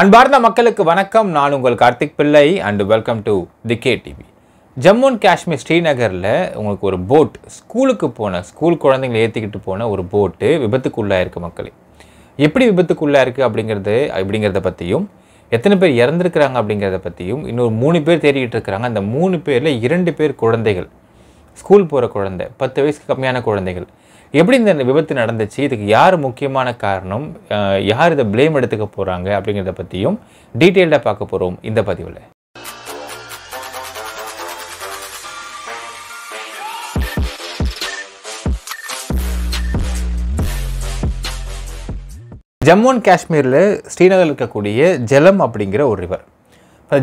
அன்பார்ந்த மக்களுக்கு வணக்கம் நான் உங்கள் Karthik Pillai and welcome to the K TV Jammu and Kashmir ஸ்ரீநகரில் உங்களுக்கு ஒரு போட் ஸ்கூலுக்கு போன ஸ்கூல் குழந்தைங்களை ஏற்றிக்கிட்டு போன ஒரு போட்டு விபத்துக்குள்ளாக இருக்குது மக்களே எப்படி விபத்துக்குள்ளாக இருக்குது அப்படிங்கிறது அப்படிங்கிறத பற்றியும் எத்தனை பேர் இறந்துருக்குறாங்க அப்படிங்கிறத பற்றியும் இன்னொரு மூணு பேர் தேடிக்கிட்டு இருக்கிறாங்க அந்த மூணு பேரில் இரண்டு பேர் குழந்தைகள் ஸ்கூல் போகிற குழந்தை பத்து வயசுக்கு கம்மியான குழந்தைகள் எப்படி இந்த விபத்து நடந்துச்சு இதுக்கு யார் முக்கியமான காரணம் யார் இதை பிளேம் எடுத்துக்க போகிறாங்க அப்படிங்கிறத பற்றியும் டீட்டெயில்டாக பார்க்க போகிறோம் இந்த பதிவில் ஜம்மு அண்ட் காஷ்மீரில் ஸ்ரீநகரில் இருக்கக்கூடிய ஜலம் அப்படிங்கிற ஒரு ரிவர்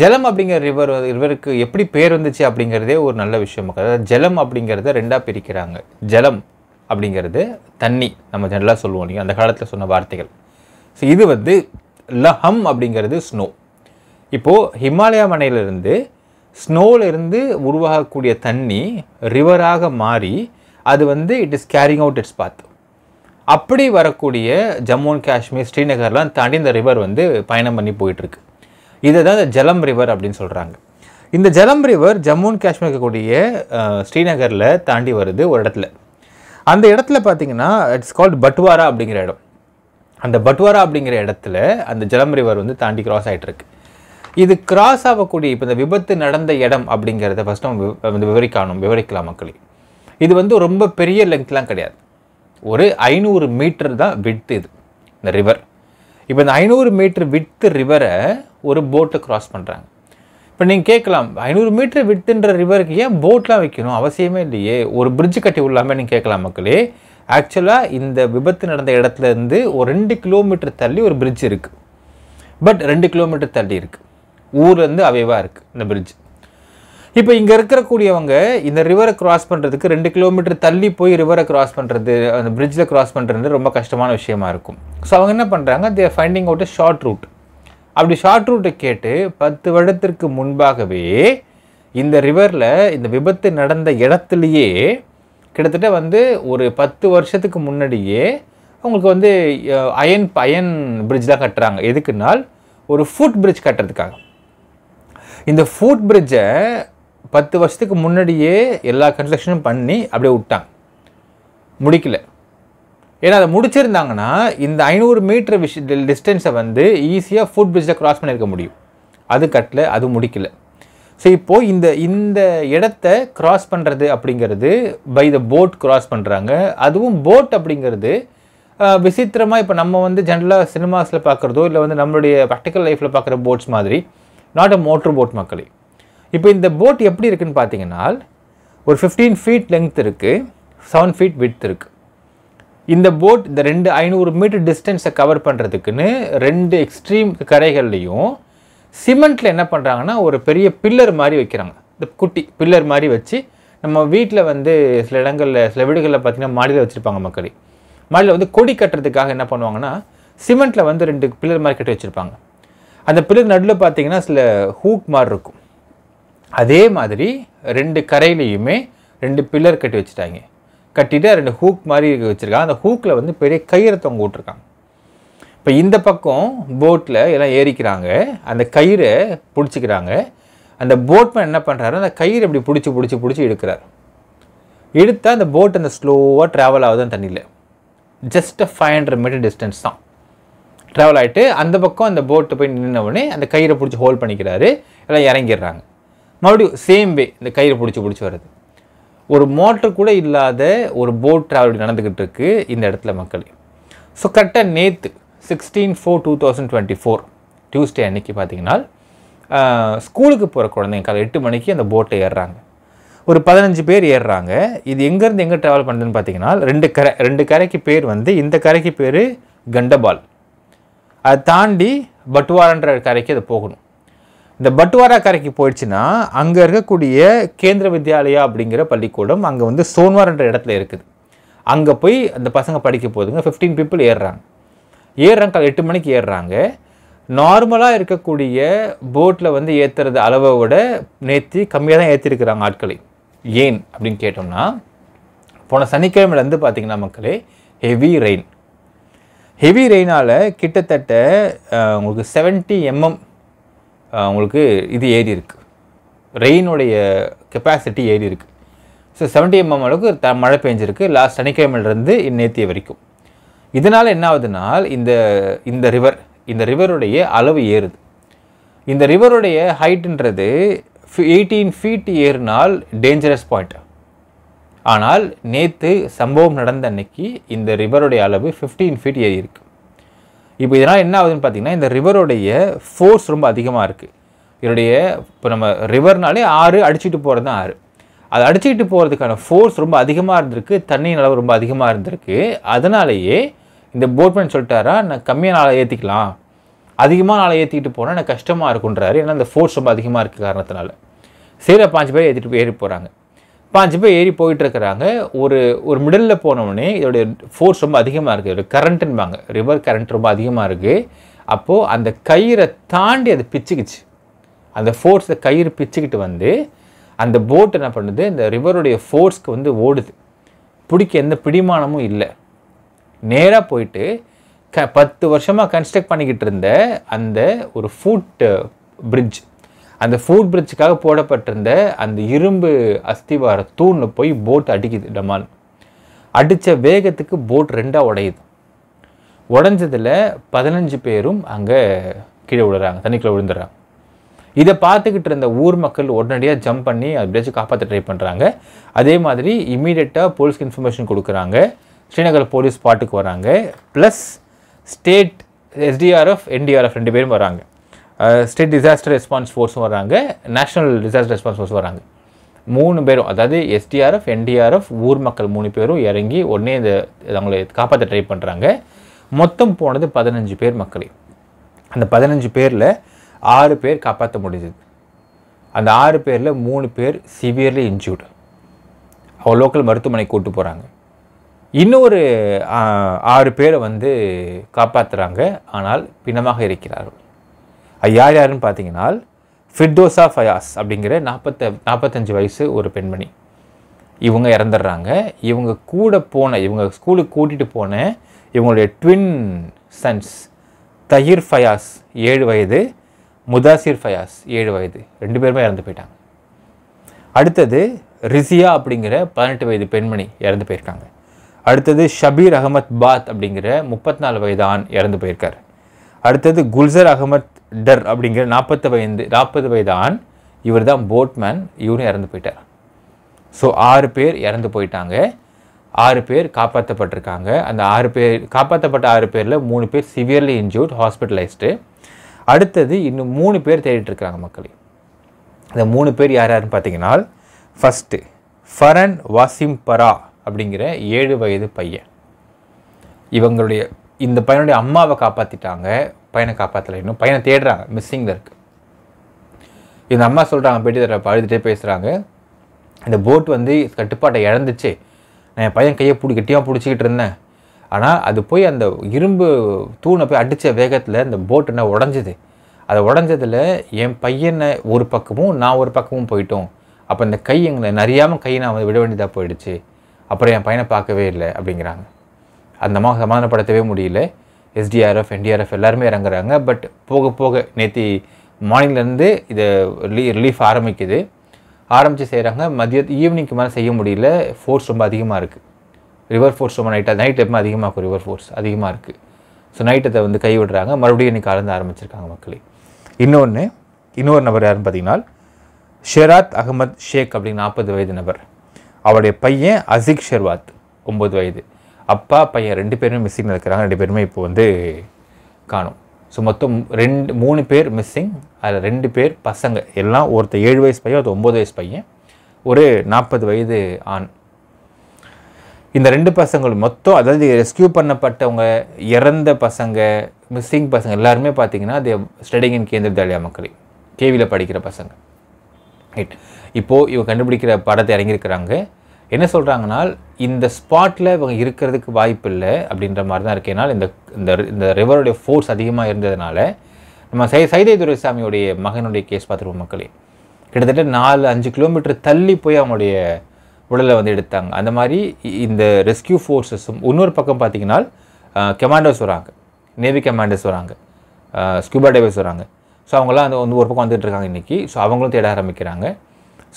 ஜலம் அப்படிங்கிற ரிவர் ரிவருக்கு எப்படி பேர் வந்துச்சு அப்படிங்கிறதே ஒரு நல்ல விஷயம் அதாவது ஜலம் அப்படிங்கிறத ரெண்டாக பிரிக்கிறாங்க ஜலம் அப்படிங்கிறது தண்ணி நம்ம ஜென்ரலாக சொல்லுவோம் இல்லையா அந்த காலத்தில் சொன்ன வார்த்தைகள் ஸோ இது வந்து லஹம் அப்படிங்கிறது ஸ்னோ இப்போது ஹிமாலயா மனையிலிருந்து ஸ்னோவிலிருந்து உருவாகக்கூடிய தண்ணி ரிவராக மாறி அது வந்து it is carrying out its path அப்படி வரக்கூடிய ஜம்மு அண்ட் காஷ்மீர் ஸ்ரீநகர்லாம் தாண்டி இந்த ரிவர் வந்து பயணம் பண்ணி போயிட்டுருக்கு இதை தான் இந்த ஜலம் ரிவர் அப்படின்னு சொல்கிறாங்க இந்த ஜலம் ரிவர் ஜம்மு அண்ட் காஷ்மீர் இருக்கக்கூடிய ஸ்ரீநகரில் தாண்டி வருது ஒரு இடத்துல அந்த இடத்துல பார்த்தீங்கன்னா இட்ஸ் கால்ட் பட்வாரா அப்படிங்கிற இடம் அந்த பட்வாரா அப்படிங்கிற இடத்துல அந்த ஜலம் ரிவர் வந்து தாண்டி கிராஸ் ஆகிட்டுருக்கு இது கிராஸ் ஆகக்கூடிய இப்போ இந்த விபத்து நடந்த இடம் அப்படிங்கிறத ஃபஸ்ட் நம்ம விவரிக்கணும் விவரிக்கலாம் மக்களே இது வந்து ரொம்ப பெரிய லெங்க்லாம் கிடையாது ஒரு ஐநூறு மீட்டர் தான் விட்டு இது இந்த ரிவர் இப்போ இந்த ஐநூறு மீட்ரு வித்து ரிவரை ஒரு போட்டை க்ராஸ் பண்ணுறாங்க இப்போ நீங்கள் கேட்கலாம் ஐநூறு மீட்ரு வித்துன்ற ரிவருக்கு ஏன் போட்லாம் வைக்கணும் அவசியமே இல்லையே ஒரு பிரிட்ஜு கட்டி உள்ளாமல் நீங்கள் கேட்கலாம் மக்களே ஆக்சுவலாக இந்த விபத்து நடந்த இடத்துலேருந்து ஒரு ரெண்டு கிலோமீட்டர் தள்ளி ஒரு பிரிட்ஜ் இருக்குது பட் ரெண்டு கிலோமீட்டர் தள்ளி இருக்குது ஊர்லேருந்து அவைவாக இருக்குது இந்த பிரிட்ஜ் இப்போ இங்கே இருக்கிறக்கூடியவங்க இந்த ரிவரை கிராஸ் பண்ணுறதுக்கு ரெண்டு கிலோமீட்டர் தள்ளி போய் ரிவரை கிராஸ் பண்ணுறது அந்த பிரிட்ஜில் கிராஸ் பண்ணுறது ரொம்ப கஷ்டமான விஷயமா இருக்கும் ஸோ அவங்க என்ன பண்ணுறாங்க they finding out short route அப்படி ஷார்ட் ரூட்டை கேட்டு பத்து வருடத்திற்கு முன்பாகவே இந்த ரிவரில் இந்த விபத்து நடந்த இடத்துலையே கிட்டத்தட்ட வந்து ஒரு பத்து வருஷத்துக்கு முன்னாடியே அவங்களுக்கு வந்து அயன் அயன் பிரிட்ஜ் தான் கட்டுறாங்க எதுக்குனால் ஒரு ஃபுட் பிரிட்ஜ் கட்டுறதுக்காக இந்த ஃபுட் பிரிட்ஜை பத்து வருஷத்துக்கு முன்னாடியே எல்லா கன்ஸ்ட்ரக்ஷனும் பண்ணி அப்படியே விட்டாங்க முடிக்கல ஏன்னா அதை முடிச்சிருந்தாங்கன்னா இந்த ஐநூறு மீட்டர் விஷ டிஸ்டன்ஸை வந்து ஈஸியாக ஃபுட் பிரிட்ஜில் க்ராஸ் பண்ணியிருக்க முடியும் அது கட்டல அது முடிக்கல ஸோ இப்போது இந்த இந்த இடத்த க்ராஸ் பண்ணுறது அப்படிங்கிறது பை த போட் க்ராஸ் பண்ணுறாங்க அதுவும் போட் அப்படிங்கிறது விசித்திரமாக இப்போ நம்ம வந்து ஜென்ரலாக சினிமாஸில் பார்க்குறதோ இல்லை வந்து நம்மளுடைய ப்ராக்டிக்கல் லைஃப்பில் பார்க்குற போட்ஸ் மாதிரி நாட் அ மோட்ரு போட் மக்களே இப்போ இந்த போட் எப்படி இருக்குதுன்னு பார்த்தீங்கன்னா ஒரு ஃபிஃப்டீன் ஃபீட் லெங்த் இருக்குது செவன் ஃபீட் விட்த் இருக்குது இந்த போட் இந்த ரெண்டு ஐநூறு மீட்டர் டிஸ்டன்ஸை கவர் பண்ணுறதுக்குன்னு ரெண்டு எக்ஸ்ட்ரீம் கரைகள்லேயும் சிமெண்ட்டில் என்ன பண்ணுறாங்கன்னா ஒரு பெரிய பில்லர் மாதிரி வைக்கிறாங்க இந்த குட்டி பில்லர் மாதிரி வச்சு நம்ம வீட்டில் வந்து சில இடங்களில் சில வீடுகளில் பார்த்திங்கன்னா மாடியில் வச்சுருப்பாங்க மக்கள் மாடியில் வந்து கொடி கட்டுறதுக்காக என்ன பண்ணுவாங்கன்னா சிமெண்ட்டில் வந்து ரெண்டு பில்லர் மாதிரி கட்டி வச்சுருப்பாங்க அந்த பில்லர் நடுவில் பார்த்திங்கன்னா சில ஹூக் மாதிரி இருக்கும் அதே மாதிரி ரெண்டு கரையிலையுமே ரெண்டு பில்லர் கட்டி வச்சுட்டாங்க கட்டிட்டு ரெண்டு ஹூக் மாதிரி வச்சுருக்காங்க அந்த ஹூக்கில் வந்து பெரிய கயிறை தொங்க விட்ருக்காங்க இப்போ இந்த பக்கம் போட்டில் எல்லாம் ஏறிக்கிறாங்க அந்த கயிறை பிடிச்சிக்கிறாங்க அந்த போட்மேன் என்ன பண்ணுறாரு அந்த கயிறு இப்படி பிடிச்சி பிடிச்சி பிடிச்சி எடுக்கிறார் எடுத்தால் அந்த போட் அந்த ஸ்லோவாக ட்ராவல் ஆகுது அந்த தண்ணியில் just five hundred metre distance தான் ட்ராவல் ஆகிட்டு அந்த பக்கம் அந்த போட்டு போய் நின்னவுடனே அந்த கயிறை பிடிச்சி ஹோல்ட் பண்ணிக்கிறாரு எல்லாம் இறங்கிடுறாங்க மறுபடியும் சேம் வே இந்த கயிறு பிடிச்சி பிடிச்சி வருது ஒரு மோட்டர் கூட இல்லாத ஒரு போட் ட்ராவல் நடந்துக்கிட்டு இருக்கு இந்த இடத்துல மக்கள் ஸோ கரெக்டாக நேற்று sixteen four two thousand twenty four Tuesday அன்னைக்கு பார்த்தீங்கன்னா ஸ்கூலுக்கு போகிற குழந்தைங்க காலை எட்டு மணிக்கு அந்த போட்டை ஏறுறாங்க ஒரு பதினஞ்சு பேர் ஏறுறாங்க இது எங்கேருந்து எங்கே ட்ராவல் பண்ணுதுன்னு பார்த்தீங்கன்னா ரெண்டு கரை ரெண்டு கரைக்கு பேர் வந்து இந்த கரைக்கு பேர் கண்டபால் அதை தாண்டி பட்டுவாரன்ற கரைக்கு அது போகணும் இந்த பட்டுவாரா கரைக்கு போயிடுச்சுன்னா அங்கே இருக்கக்கூடிய கேந்திர வித்யாலயா அப்படிங்கிற பள்ளிக்கூடம் அங்கே வந்து என்ற இடத்துல இருக்குது அங்கே போய் அந்த பசங்க படிக்க போதுங்க ஃபிஃப்டீன் பீப்புள் ஏறுறாங்க ஏறுறாங்க எட்டு மணிக்கு ஏறுறாங்க நார்மலாக இருக்கக்கூடிய போட்டில் வந்து ஏற்றுறது அளவை விட நேற்றி கம்மியாக தான் ஏற்றிருக்கிறாங்க ஆட்களை ஏன் அப்படின்னு கேட்டோம்னா போன சனிக்கிழமையிலேருந்து பார்த்திங்கன்னா மக்களே ஹெவி ரெயின் ஹெவி ரெயினால் கிட்டத்தட்ட உங்களுக்கு செவன்ட்டி எம்எம் உங்களுக்கு இது ஏறி இருக்குது ரெயினுடைய கெப்பாசிட்டி ஏறி இருக்குது ஸோ செவன்ட்டி எம்எம் அளவுக்கு த மழை பெஞ்சிருக்கு லாஸ்ட் சனிக்கிழமையிலேருந்து இந்நேத்திய வரைக்கும் இதனால் என்ன ஆகுதுனால் இந்த இந்த ரிவர் இந்த ரிவருடைய அளவு ஏறுது இந்த ரிவருடைய ஹைட்டுன்றது எயிட்டீன் ஃபீட் ஏறினால் டேஞ்சரஸ் பாயிண்ட் ஆனால் நேற்று சம்பவம் நடந்த அன்னைக்கு இந்த ரிவருடைய அளவு ஃபிஃப்டீன் ஃபீட் ஏறி இருக்குது இப்போ இதனால் என்ன ஆகுதுன்னு பார்த்தீங்கன்னா இந்த ரிவருடைய ஃபோர்ஸ் ரொம்ப அதிகமாக இருக்குது இதனுடைய இப்போ நம்ம ரிவர்னாலே ஆறு அடிச்சுட்டு போகிறது தான் ஆறு அது அடிச்சுக்கிட்டு போகிறதுக்கான ஃபோர்ஸ் ரொம்ப அதிகமாக இருந்திருக்கு தண்ணியின் அளவு ரொம்ப அதிகமாக இருந்திருக்கு அதனாலேயே இந்த போட்மேன் சொல்லிட்டாரா நான் கம்மியாக நாளை ஏற்றிக்கலாம் அதிகமாக நாளை ஏற்றிக்கிட்டு போனால் எனக்கு கஷ்டமாக இருக்குன்றாரு ஏன்னா அந்த ஃபோர்ஸ் ரொம்ப அதிகமாக இருக்குது காரணத்தினால சரி பாஞ்சு பேர் ஏற்றிட்டு போய் ஏறி போகிறாங்க பாஞ்சு பேர் ஏறி போயிட்டு இருக்கிறாங்க ஒரு ஒரு மிடலில் போனவுடனே இதோடைய ஃபோர்ஸ் ரொம்ப அதிகமாக இருக்குது ஒரு கரண்ட்டுன்பாங்க ரிவர் கரண்ட் ரொம்ப அதிகமாக இருக்குது அப்போது அந்த கயிறை தாண்டி அது பிச்சுக்குச்சு அந்த ஃபோர்ஸை கயிறு பிச்சுக்கிட்டு வந்து அந்த போட் என்ன பண்ணுது இந்த ரிவருடைய ஃபோர்ஸ்க்கு வந்து ஓடுது பிடிக்க எந்த பிடிமானமும் இல்லை நேராக போயிட்டு க பத்து வருஷமாக கன்ஸ்ட்ரக்ட் பண்ணிக்கிட்டு இருந்த அந்த ஒரு ஃபுட் பிரிட்ஜ் அந்த ஃபோர்ட் பிரிட்ஜுக்காக போடப்பட்டிருந்த அந்த இரும்பு அஸ்திவார தூணில் போய் போட் அடிக்குது டமால் அடித்த வேகத்துக்கு போட் ரெண்டாக உடையுது உடஞ்சதில் பதினஞ்சு பேரும் அங்கே கீழே விழுறாங்க தண்ணிக்குள்ளே விழுந்துடுறாங்க இதை பார்த்துக்கிட்டு இருந்த ஊர் மக்கள் உடனடியாக ஜம்ப் பண்ணி பிரிட்ஜை காப்பாற்ற ட்ரை பண்ணுறாங்க அதே மாதிரி இமீடியட்டாக போலீஸ்க்கு இன்ஃபர்மேஷன் கொடுக்குறாங்க ஸ்ரீநகர் போலீஸ் பாட்டுக்கு வராங்க ப்ளஸ் ஸ்டேட் எஸ்டிஆர்எஃப் என்டிஆர்எஃப் ரெண்டு பேரும் வராங்க ஸ்டேட் டிசாஸ்டர் ரெஸ்பான்ஸ் ஃபோர்ஸும் வராங்க நேஷனல் டிசாஸ்டர் ரெஸ்பான்ஸ் ஃபோர்ஸ் வராங்க மூணு பேரும் அதாவது எஸ்டிஆர்எஃப் என்டிஆர்எஃப் ஊர் மக்கள் மூணு பேரும் இறங்கி உடனே இந்த அவங்களை காப்பாற்ற ட்ரை பண்ணுறாங்க மொத்தம் போனது பதினஞ்சு பேர் மக்களே அந்த பதினஞ்சு பேரில் ஆறு பேர் காப்பாற்ற முடிஞ்சது அந்த ஆறு பேரில் மூணு பேர் சிவியர்லி இன்ஜூர்டு அவள் லோக்கல் மருத்துவமனைக்கு கூட்டு போகிறாங்க இன்னொரு ஆறு பேரை வந்து காப்பாற்றுறாங்க ஆனால் பிணமாக இருக்கிறார்கள் யார் யாருன்னு பார்த்தீங்கன்னா ஃபிர்தோசா ஃபயாஸ் அப்படிங்கிற நாற்பத்த நாற்பத்தஞ்சு வயசு ஒரு பெண்மணி இவங்க இறந்துடுறாங்க இவங்க கூட போன இவங்க ஸ்கூலுக்கு கூட்டிகிட்டு போன இவங்களுடைய ட்வின் சன்ஸ் தயிர் ஃபயாஸ் ஏழு வயது முதாசிர் ஃபயாஸ் ஏழு வயது ரெண்டு பேருமே இறந்து போயிட்டாங்க அடுத்தது ரிசியா அப்படிங்கிற பதினெட்டு வயது பெண்மணி இறந்து போயிருக்காங்க அடுத்தது ஷபீர் அகமத் பாத் அப்படிங்கிற முப்பத்தி நாலு வயது ஆண் இறந்து போயிருக்கார் அடுத்தது குல்சர் அகமத் டர் அப்படிங்கிற நாற்பத்து வயது நாற்பது வயது ஆண் இவர் தான் போட்மேன் இவரும் இறந்து போயிட்டார் ஸோ ஆறு பேர் இறந்து போயிட்டாங்க ஆறு பேர் காப்பாற்றப்பட்டிருக்காங்க அந்த ஆறு பேர் காப்பாற்றப்பட்ட ஆறு பேரில் மூணு பேர் சிவியர்லி இன்ஜூர்ட் ஹாஸ்பிட்டலைஸ்டு அடுத்தது இன்னும் மூணு பேர் தேடிட்டுருக்காங்க மக்களை இந்த மூணு பேர் யார் யாருன்னு பார்த்தீங்கன்னா ஃபஸ்ட்டு ஃபரன் வாசிம் பரா அப்படிங்கிற ஏழு வயது பையன் இவங்களுடைய இந்த பையனுடைய அம்மாவை காப்பாற்றிட்டாங்க பையனை காப்பாற்றலை இன்னும் பையனை தேடுறாங்க மிஸ்ஸிங்கில் இருக்குது இந்த அம்மா சொல்கிறாங்க பேட்டி தர அழுதுகிட்டே பேசுகிறாங்க இந்த போட் வந்து கட்டுப்பாட்டை இழந்துச்சு நான் என் பையன் கையை பிடி கட்டியாக பிடிச்சிக்கிட்டு இருந்தேன் ஆனால் அது போய் அந்த இரும்பு தூணை போய் அடித்த வேகத்தில் இந்த போட் என்ன உடஞ்சிது அதை உடஞ்சதில் என் பையனை ஒரு பக்கமும் நான் ஒரு பக்கமும் போயிட்டோம் அப்போ இந்த கை எங்களை நிறையாமல் கை நான் வந்து விட வேண்டியதாக போயிடுச்சு அப்புறம் என் பையனை பார்க்கவே இல்லை அப்படிங்கிறாங்க அந்த மாதிரி சமாதானப்படுத்தவே முடியல எஸ்டிஆர்எஃப் என்டிஆர்எஃப் எல்லாருமே இறங்குறாங்க பட் போக போக நேற்று மார்னிங்லேருந்து இதை ரிலீ ரிலீஃப் ஆரம்பிக்குது ஆரம்பித்து செய்கிறாங்க மதிய ஈவினிங்க்கு மேலே செய்ய முடியல ஃபோர்ஸ் ரொம்ப அதிகமாக இருக்குது ரிவர் ஃபோர்ஸ் ரொம்ப நைட்டாக நைட் எப்போ அதிகமாக இருக்கும் ரிவர் ஃபோர்ஸ் அதிகமாக இருக்குது ஸோ நைட் அதை வந்து கைவிடுறாங்க மறுபடியும் இன்றைக்கி கலந்து ஆரம்பிச்சிருக்காங்க மக்களே இன்னொன்று இன்னொரு நபர் யாருன்னு பார்த்தீங்கன்னா ஷெராத் அகமத் ஷேக் அப்படின்னு நாற்பது வயது நபர் அவருடைய பையன் அசிக் ஷெர்வாத் ஒம்பது வயது அப்பா பையன் ரெண்டு பேருமே மிஸ்ஸிங் இருக்கிறாங்க ரெண்டு பேருமே இப்போ வந்து காணும் ஸோ மொத்தம் ரெண்டு மூணு பேர் மிஸ்ஸிங் அதில் ரெண்டு பேர் பசங்க எல்லாம் ஒருத்தர் ஏழு வயசு பையன் ஒருத்தர் ஒம்பது வயசு பையன் ஒரு நாற்பது வயது ஆண் இந்த ரெண்டு பசங்கள் மொத்தம் அதாவது ரெஸ்கியூ பண்ணப்பட்டவங்க இறந்த பசங்க மிஸ்ஸிங் பசங்க எல்லாருமே பார்த்தீங்கன்னா அது ஸ்டடிங் இன் கேந்திர வித்யாலயா மக்களே கேவியில் படிக்கிற பசங்க ரைட் இப்போது இவங்க கண்டுபிடிக்கிற படத்தை இறங்கியிருக்கிறாங்க என்ன சொல்கிறாங்கன்னா இந்த ஸ்பாட்டில் இவங்க இருக்கிறதுக்கு வாய்ப்பு இல்லை அப்படின்ற மாதிரி தான் இருக்கேனால் இந்த இந்த ரிவருடைய ஃபோர்ஸ் அதிகமாக இருந்ததுனால நம்ம சை சைதை துரைசாமியுடைய மகனுடைய கேஸ் பார்த்துருவோம் மக்களே கிட்டத்தட்ட நாலு அஞ்சு கிலோமீட்டர் தள்ளி போய் அவங்களுடைய உடலை வந்து எடுத்தாங்க அந்த மாதிரி இந்த ரெஸ்கியூ ஃபோர்ஸஸும் இன்னொரு பக்கம் பார்த்திங்கன்னா கமாண்டர்ஸ் வராங்க நேவி கமாண்டர்ஸ் வராங்க ஸ்கூபா டைவர்ஸ் வராங்க ஸோ அவங்களாம் அந்த வந்து ஒரு பக்கம் வந்துட்டு இருக்காங்க இன்றைக்கி ஸோ அவங்களும் தேட ஆரம்பிக்கிறாங்க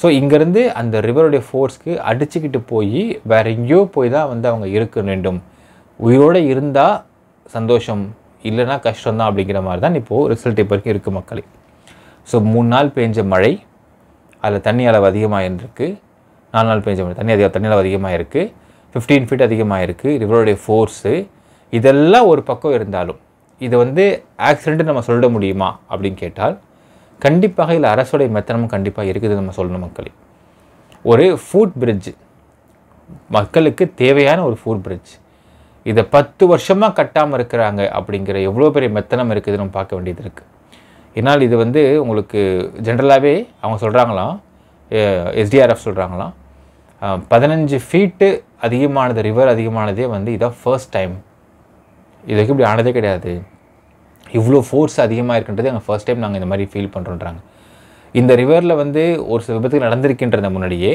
ஸோ இங்கேருந்து அந்த ரிவருடைய ஃபோர்ஸ்க்கு அடிச்சுக்கிட்டு போய் வேறு எங்கேயோ போய் தான் வந்து அவங்க இருக்க வேண்டும் உயிரோடு இருந்தால் சந்தோஷம் இல்லைனா கஷ்டம்தான் அப்படிங்கிற மாதிரி தான் இப்போது ரிசல்ட் இப்போ வரைக்கும் இருக்குது மக்களே ஸோ மூணு நாள் பெஞ்ச மழை அதில் தண்ணி அளவு அதிகமாக இருந்திருக்கு நாலு நாள் பெஞ்ச மழை தண்ணி அதிக தண்ணி அளவு அதிகமாக இருக்குது ஃபிஃப்டீன் ஃபீட் அதிகமாக இருக்குது ரிவருடைய ஃபோர்ஸு இதெல்லாம் ஒரு பக்கம் இருந்தாலும் இதை வந்து ஆக்சிடென்ட்டு நம்ம சொல்லிட முடியுமா அப்படின்னு கேட்டால் கண்டிப்பாக இல்லை அரசுடைய மெத்தனமும் கண்டிப்பாக இருக்குது நம்ம சொல்லணும் மக்களே ஒரு ஃபுட் பிரிட்ஜ் மக்களுக்கு தேவையான ஒரு ஃபுட் பிரிட்ஜ் இதை பத்து வருஷமாக கட்டாமல் இருக்கிறாங்க அப்படிங்கிற எவ்வளோ பெரிய மெத்தனம் இருக்குதுன்னு பார்க்க வேண்டியது இருக்குது என்னால் இது வந்து உங்களுக்கு ஜென்ரலாகவே அவங்க சொல்கிறாங்களாம் எஸ்டிஆர்எஃப் சொல்கிறாங்களாம் பதினஞ்சு ஃபீட்டு அதிகமானது ரிவர் அதிகமானதே வந்து இதான் ஃபர்ஸ்ட் டைம் இதுக்கு இப்படி ஆனதே கிடையாது இவ்வளோ ஃபோர்ஸ் அதிகமாக இருக்கின்றது எங்கள் ஃபர்ஸ்ட் டைம் நாங்கள் இந்த மாதிரி ஃபீல் பண்ணுறோன்றாங்க இந்த ரிவரில் வந்து ஒரு சில விபத்துகள் நடந்திருக்கின்றன முன்னாடியே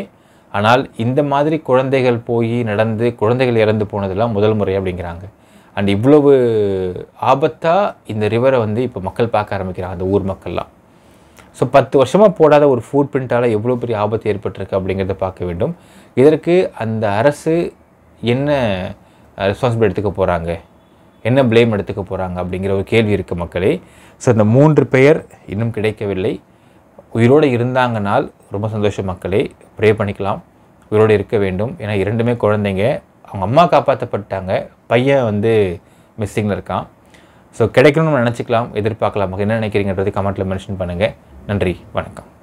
ஆனால் இந்த மாதிரி குழந்தைகள் போய் நடந்து குழந்தைகள் இறந்து போனதெல்லாம் முதல் முறை அப்படிங்கிறாங்க அண்ட் இவ்வளவு ஆபத்தாக இந்த ரிவரை வந்து இப்போ மக்கள் பார்க்க ஆரம்பிக்கிறாங்க அந்த ஊர் மக்கள்லாம் ஸோ பத்து வருஷமாக போடாத ஒரு ஃபுட் பிரிண்டால் எவ்வளோ பெரிய ஆபத்து ஏற்பட்டிருக்கு அப்படிங்கிறத பார்க்க வேண்டும் இதற்கு அந்த அரசு என்ன ரெஸ்பான்சிபிலிட்டி எடுத்துக்க போகிறாங்க என்ன பிளேம் எடுத்துக்க போகிறாங்க அப்படிங்கிற ஒரு கேள்வி இருக்குது மக்களே ஸோ இந்த மூன்று பெயர் இன்னும் கிடைக்கவில்லை உயிரோடு இருந்தாங்கனால் ரொம்ப சந்தோஷம் மக்களே ப்ரே பண்ணிக்கலாம் உயிரோடு இருக்க வேண்டும் ஏன்னா இரண்டுமே குழந்தைங்க அவங்க அம்மா காப்பாற்றப்பட்டாங்க பையன் வந்து மிஸ்ஸிங்கில் இருக்கான் ஸோ கிடைக்கணும்னு நினச்சிக்கலாம் எதிர்பார்க்கலாம் என்ன நினைக்கிறீங்கன்றது கமெண்ட்டில் மென்ஷன் பண்ணுங்கள் நன்றி வணக்கம்